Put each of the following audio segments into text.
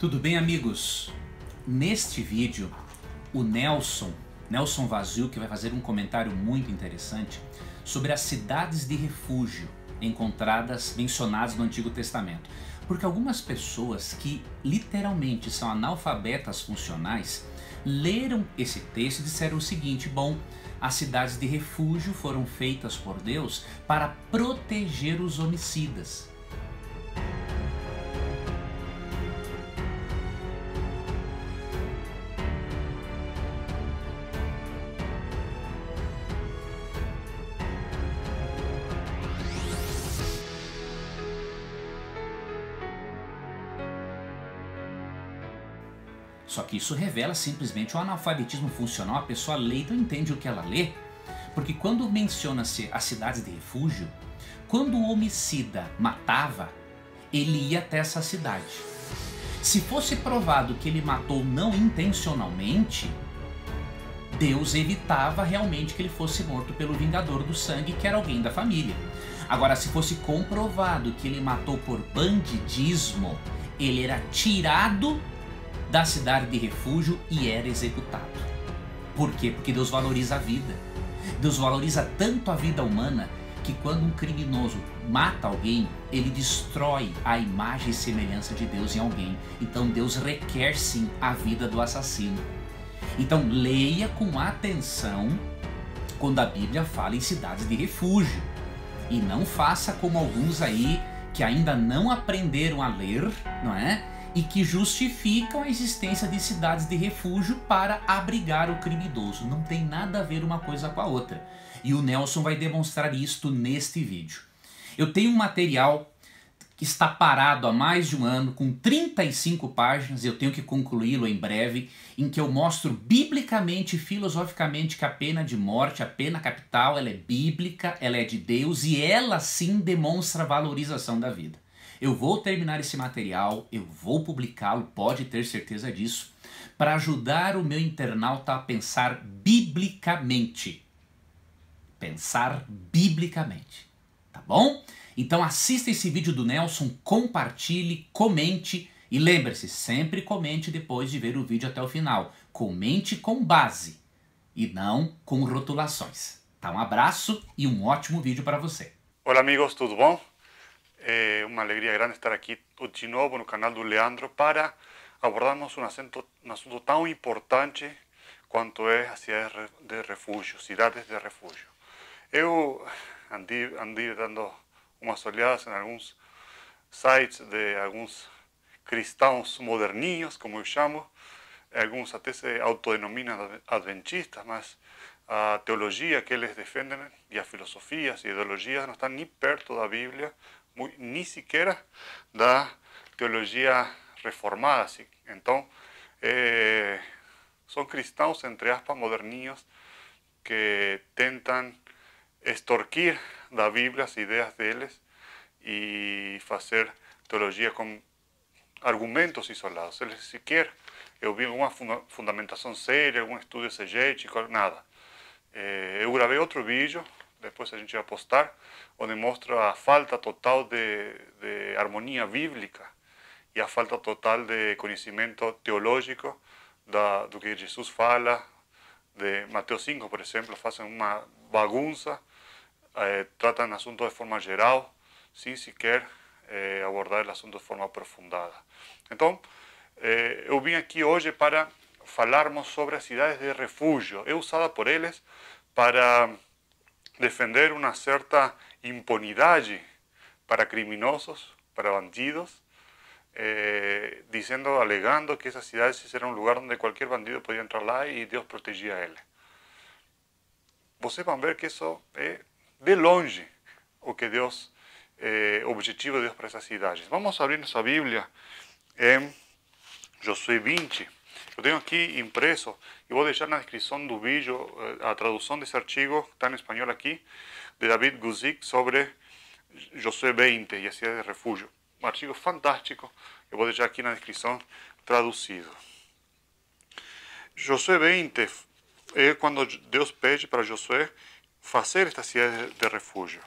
Tudo bem, amigos? Neste vídeo, o Nelson, Nelson Vazio, que vai fazer um comentário muito interessante sobre as cidades de refúgio encontradas, mencionadas no Antigo Testamento. Porque algumas pessoas que literalmente são analfabetas funcionais leram esse texto e disseram o seguinte: bom, as cidades de refúgio foram feitas por Deus para proteger os homicidas. Só que isso revela simplesmente o analfabetismo funcional, a pessoa lê e não entende o que ela lê. Porque quando menciona-se as cidades de refúgio, quando o homicida matava, ele ia até essa cidade. Se fosse provado que ele matou não intencionalmente, Deus evitava realmente que ele fosse morto pelo Vingador do Sangue, que era alguém da família. Agora, se fosse comprovado que ele matou por bandidismo, ele era tirado da cidade de refúgio e era executado. Por quê? Porque Deus valoriza a vida. Deus valoriza tanto a vida humana que quando um criminoso mata alguém, ele destrói a imagem e semelhança de Deus em alguém. Então Deus requer sim a vida do assassino. Então leia com atenção quando a Bíblia fala em cidades de refúgio. E não faça como alguns aí que ainda não aprenderam a ler, não é? e que justificam a existência de cidades de refúgio para abrigar o criminoso. Não tem nada a ver uma coisa com a outra. E o Nelson vai demonstrar isto neste vídeo. Eu tenho um material que está parado há mais de um ano, com 35 páginas, eu tenho que concluí-lo em breve, em que eu mostro biblicamente e filosoficamente que a pena de morte, a pena capital, ela é bíblica, ela é de Deus e ela sim demonstra a valorização da vida. Eu vou terminar esse material, eu vou publicá-lo, pode ter certeza disso, para ajudar o meu internauta a pensar biblicamente. Pensar biblicamente, tá bom? Então assista esse vídeo do Nelson, compartilhe, comente e lembre-se, sempre comente depois de ver o vídeo até o final. Comente com base e não com rotulações. Tá um abraço e um ótimo vídeo para você. Olá amigos, tudo bom? É eh, uma alegria grande estar aqui de novo no canal do Leandro para abordarmos um assunto, um assunto tão importante quanto é a cidades de refúgio, cidades de refúgio. Eu andei, andei dando umas olhadas em alguns sites de alguns cristãos moderninhos, como eu chamo, alguns até se autodenominam adventistas, mas a teologia que eles defendem e as filosofias e ideologias não estão nem perto da Bíblia muy, ni siquiera da teologia reformada. Então, eh, são cristãos, entre aspas, moderninhos, que tentam extorquir da Bíblia as ideias deles e fazer teologia com argumentos isolados. Eles sequer eu eh, vi alguma fundamentação séria, algum estudo exegético, nada. eu eh, gravei outro vídeo depois a gente vai postar, onde mostra a falta total de, de harmonia bíblica e a falta total de conhecimento teológico da, do que Jesus fala, de Mateus 5, por exemplo, fazem uma bagunça, eh, tratam assuntos de forma geral, sem sequer eh, abordar o assunto de forma aprofundada. Então, eu eh, vim aqui hoje para falarmos sobre as cidades de refúgio. É usada por eles para defender una cierta impunidad para criminosos, para bandidos, eh, diciendo, alegando que esas ciudades eran un lugar donde cualquier bandido podía entrar y Dios protegía a él. van a ver que eso es de longe o que Dios eh, objetivo de Dios para esas ciudades. Vamos a abrir nuestra Biblia en Josué 20. Eu tenho aqui impresso, e vou deixar na descrição do vídeo eh, a tradução desse artigo, está em espanhol aqui, de David Guzik sobre Josué 20 e a cidade de refúgio. Um artigo fantástico, eu vou deixar aqui na descrição traduzido. Josué 20 é quando Deus pede para Josué fazer esta cidade de refúgio.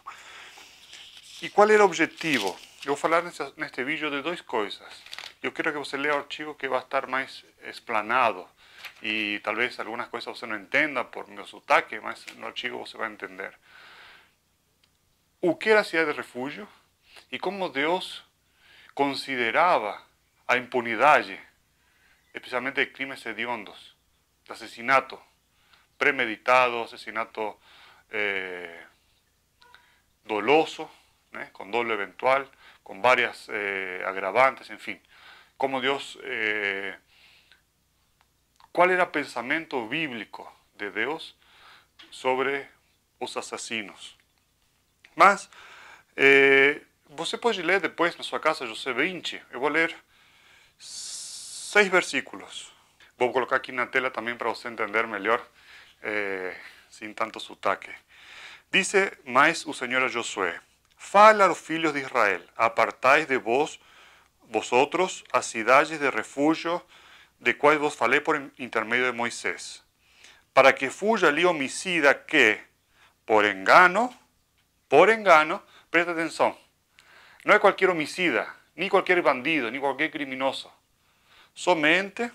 E qual era o objetivo? Eu vou falar neste vídeo de duas coisas. yo quiero que usted lea el archivo que va a estar más explanado Y tal vez algunas cosas usted no entienda por mi sotaque, el archivo se va a entender. ¿Qué era ciudad de refugio? ¿Y cómo Dios consideraba a impunidad, especialmente de crímenes hediondos, de asesinato premeditado, asesinato eh, doloso, ¿eh? con doble eventual, con varias eh, agravantes, en fin. como Dios, eh, cuál era el pensamiento bíblico de Dios sobre os assassinos. Mas eh, você pode ler depois na sua casa José 20. Eu vou ler seis versículos. Vou colocar aqui na tela também para você entender melhor, eh, sem tanto sotaque. Dice mais o oh Senhor a Josué: Fala aos filhos de Israel: apartai de vós vosotros a ciudades de refugio de cuales vos falé por intermedio de Moisés, para que fuya el homicida que, por engano, por engano, presta atención, no es cualquier homicida, ni cualquier bandido, ni cualquier criminoso, somente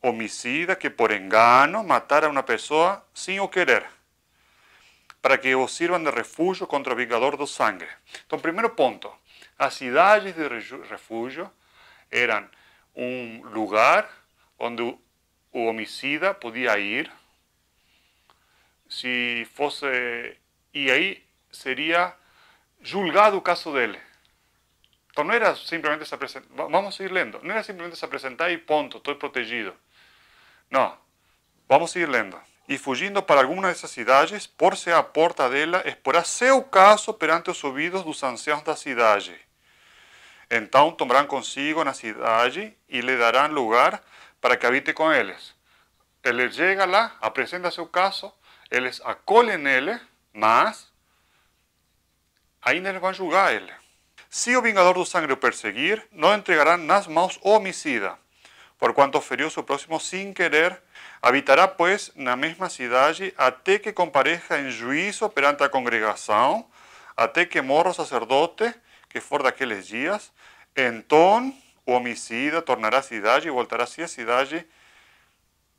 homicida que por engano matara a una persona sin o querer, para que os sirvan de refugio contra el de de sangre. Entonces, primero punto. As cidades de refúgio eram um lugar onde o homicida podia ir se fosse e aí seria julgado o caso dele. Então não era simplesmente se apresentar, vamos ir lendo, não era simplesmente se apresentar e ponto, estou protegido. Não, vamos ir lendo. E fugindo para alguma dessas cidades, por-se a porta dela, exporá seu caso perante os ouvidos dos anciãos da cidade. Entonces, tomarán consigo na cidade y le darán lugar para que habite con ellos. Él llega lá, apresenta su caso, ellos acolen él, mas ainda van a julgar él. Si o oh vingador do sangre o perseguir, no entregará nas mãos homicida, por cuanto feriu su próximo sin querer, habitará, pues, en la mesma cidade até que comparezca en juicio perante la congregación, até que morra o sacerdote, que for daqueles dias, então o homicida tornará a cidade e voltará-se à cidade,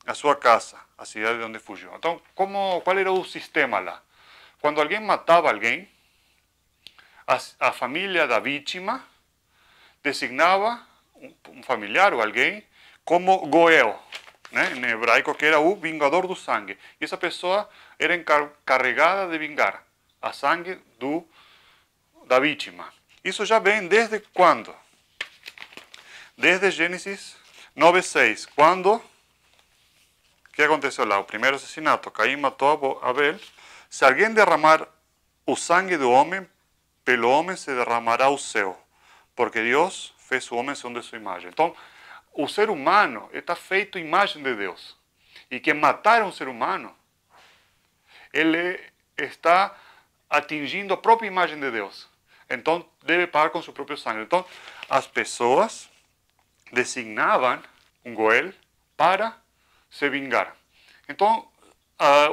à sua casa, à cidade de onde fugiu. Então, como, qual era o sistema lá? Quando alguém matava alguém, a, a família da vítima designava um, um familiar ou alguém como Goel, né, em hebraico, que era o vingador do sangue. E essa pessoa era encarregada de vingar a sangue do, da vítima. Isso já vem desde quando? Desde Gênesis 9:6, quando o que aconteceu lá? O primeiro assassinato, Caim matou Abel. Se alguém derramar o sangue do homem, pelo homem se derramará o céu, porque Deus fez o homem segundo a sua imagem. Então, o ser humano está feito imagem de Deus. E quem matar um ser humano, ele está atingindo a própria imagem de Deus. Então, deve pagar com seu próprio sangue. Então, as pessoas designavam um goel para se vingar. Então,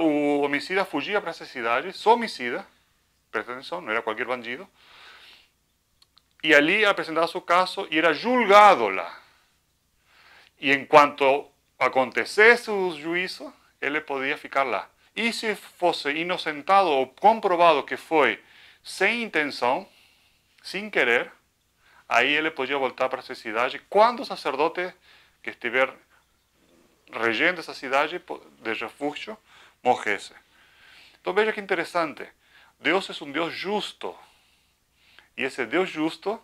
o homicida fugia para essa cidade, só homicida, presta atenção, não era qualquer bandido, e ali apresentava seu caso e era julgado lá. E enquanto acontecesse o juízo, ele podia ficar lá. E se fosse inocentado ou comprovado que foi sem intenção, sin querer, aí ele podia voltar para a cidade quando o sacerdote que estiver regendo essa cidade de refúgio morresse. Então veja que interessante. Deus é um Deus justo. E esse Deus justo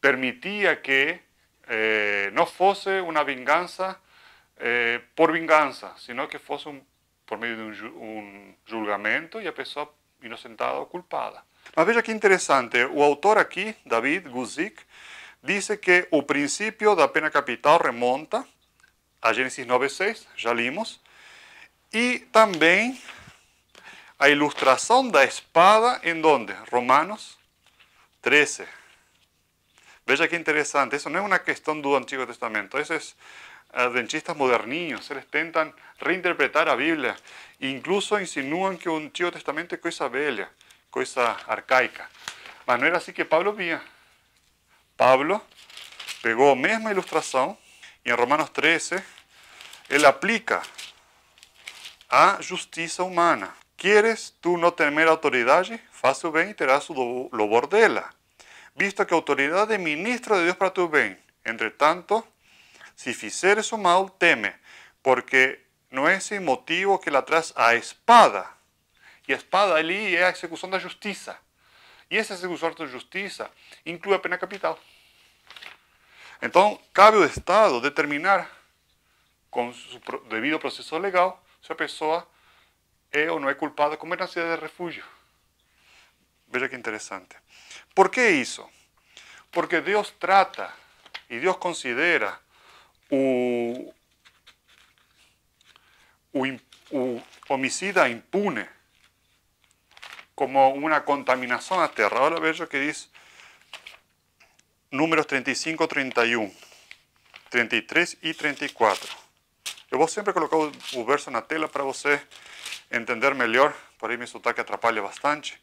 permitia que eh, não fosse uma vingança eh, por vingança, sino que fosse por meio de um julgamento e a pessoa inocentada o culpada. veja que interesante, o autor aquí, David Guzik, dice que o princípio da pena capital remonta a Génesis 9.6, ya limos, e também a ilustração da espada ¿en donde? Romanos 13. Veja que interesante, eso no es una cuestión del Antiguo Testamento, eso es dentistas modernos, ellos intentan reinterpretar la Biblia. incluso insinúan que un Antiguo Testamento es cosa bella, Cosa arcaica. pero no era así que Pablo vía. Pablo pegó la misma ilustración y en Romanos 13 él aplica a justicia humana. Quieres tú no temer autoridad? autoridade? Faça o bem e terás o louvor visto que autoridad de ministro de Dios para tu Entre tanto, si fizer o mal, teme, porque no es el motivo que la trae a espada. Y espada allí es ejecución de justicia. Y esa ejecución de justicia incluye pena capital. Entonces, cabe al Estado determinar, con su debido proceso legal, si la persona es o no es culpada, como en la ciudad de refugio. Veja qué interesante? Por qué hizo? Porque Dios trata y Dios considera eh, o, eh, homicida impune, como una contaminación a tierra ahora veo que dice números 35, 31, 33 y 34. yo siempre siempre colocar un verso en la tela para usted eh, entender mejor por me mi sotaque atrapalle bastante.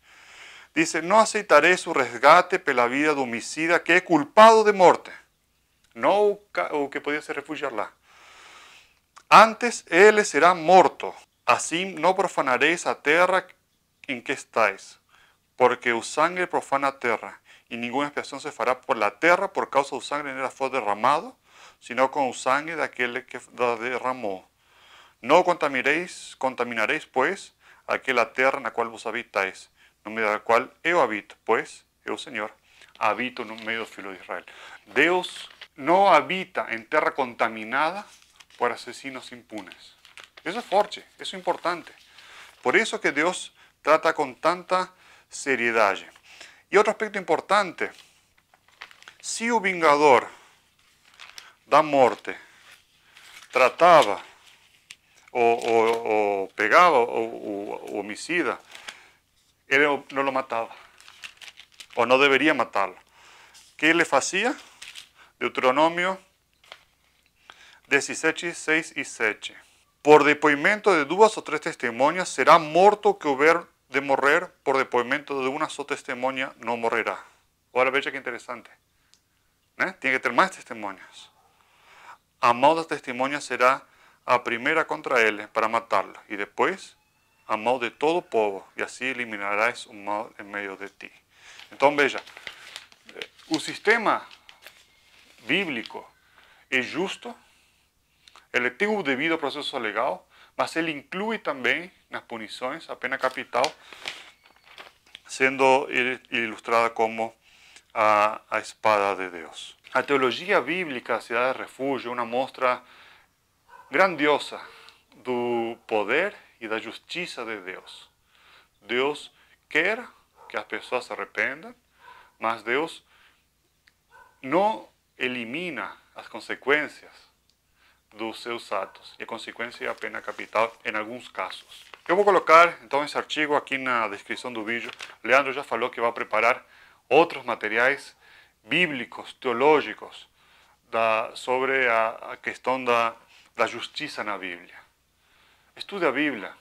Dice, no aceitaré su resgate pela vida de homicida que es culpado de muerte no o que podía ser Antes él será morto, Así no profanaréis la tierra en que estáis, porque el sangre profana tierra y Y ninguna se fará por la tierra por causa do sangre que fue derramado, sino con el sangre de aquel que la derramó. No contaminaréis contaminaréis, pues, aquella tierra en la cual vos habitáis, no de la cual yo habito, pues. Yo señor habito en medio do filo de Israel. Dios no habita en tierra contaminada por asesinos impunes. Eso es forche, eso es importante. Por eso que Dios trata con tanta seriedad. Y otro aspecto importante, si un vingador da muerte trataba o, o pegaba o, homicida, él no lo mataba o no debería matarlo. ¿Qué le hacía? Deuteronomio 17, 6 y 7. Por depoimento de dos o tres testimonios, será muerto que hubiera de morrer, por depoimento de una sola testimonia no morirá. Ahora veja qué interesante. Tiene ¿eh? tiene que tener más testimonios A modo de testimonios será a primera contra él para matarlo. Y después, a modo de todo pueblo povo, Y así eliminarás un mal en medio de ti. Entonces, veja, eh, un sistema bíblico es justo, ele o debido proceso legal, mas ele incluye también las puniciones a pena capital, siendo ilustrada como a, espada de Dios. La teología bíblica, la ciudad de refugio es una grandiosa del poder y de la justicia de Dios. Dios quer que las personas se arrependam, mas Dios no elimina as consequências dos seus atos. E a consequência é a pena capital em alguns casos. Eu vou colocar então esse artigo aqui na descrição do vídeo. Leandro já falou que vai preparar outros materiais bíblicos, teológicos, da, sobre a, a questão da, da justiça na Bíblia. Estude a Bíblia.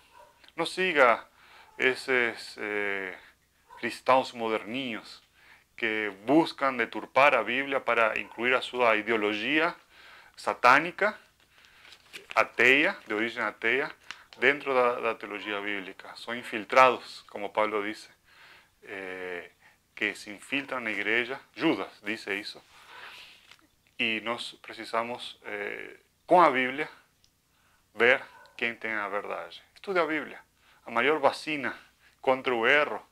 Não siga esses eh, cristãos moderninhos que buscan deturpar a Biblia para incluir a su ideología satánica, atea, de origen atea, dentro de la teología bíblica. Son infiltrados, como Pablo dice, eh, que se infiltran en la iglesia. Judas dice eso. Y nos precisamos, eh, con la Biblia, ver quién tiene la verdad. Estudia la Biblia, la mayor vacina contra el error.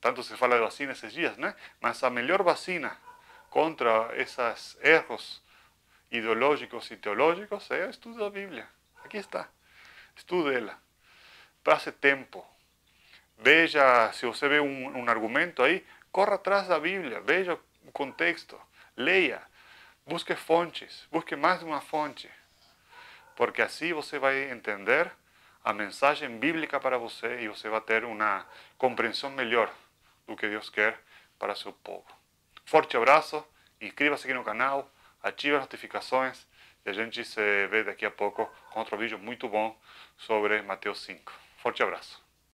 tanto se fala de vacina esses dias, né? Mas a melhor vacina contra esses erros ideológicos e teológicos é eh, o estudo da Bíblia. Aqui está. Estude ela. Passe tempo. Veja, se você vê um, um argumento aí, corra atrás da Bíblia, veja o contexto, leia, busque fontes, busque mais de uma fonte, porque assim você vai entender a mensagem bíblica para você e você vai ter uma compreensão melhor do que Deus quer para seu povo. Forte abraço, inscreva-se aqui no canal, ative as notificações e a gente se vê daqui a pouco com outro vídeo muito bom sobre Mateus 5. Forte abraço.